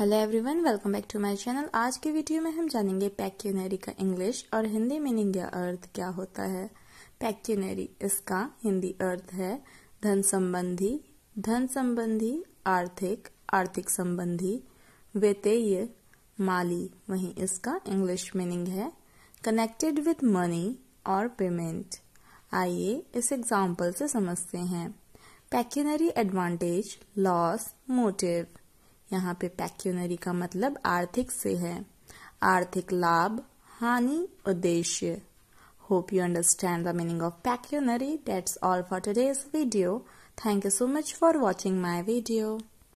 hello everyone welcome back to my channel आज के video में हम जानेंगे पैक्यूनरी का इंग्लिश और हिंदी मीनिंग या अर्थ क्या होता है पैक्यूनरी इसका हिंदी अर्थ है धन संबंधी धन संबंधी आर्थिक आर्थिक संबंधी वित्तीय माली वहीं इसका इंग्लिश मीनिंग है कनेक्टेड विथ मनी और पेमेंट आइए इस एग्जाम्पल से समझते हैं पैक्यूनरी एडवांटेज लॉस मोटिव यहाँ पे पैक्यूनरी का मतलब आर्थिक से है आर्थिक लाभ हानि उद्देश्य hope you understand the meaning of pecuniary that's all for today's video thank you so much for watching my video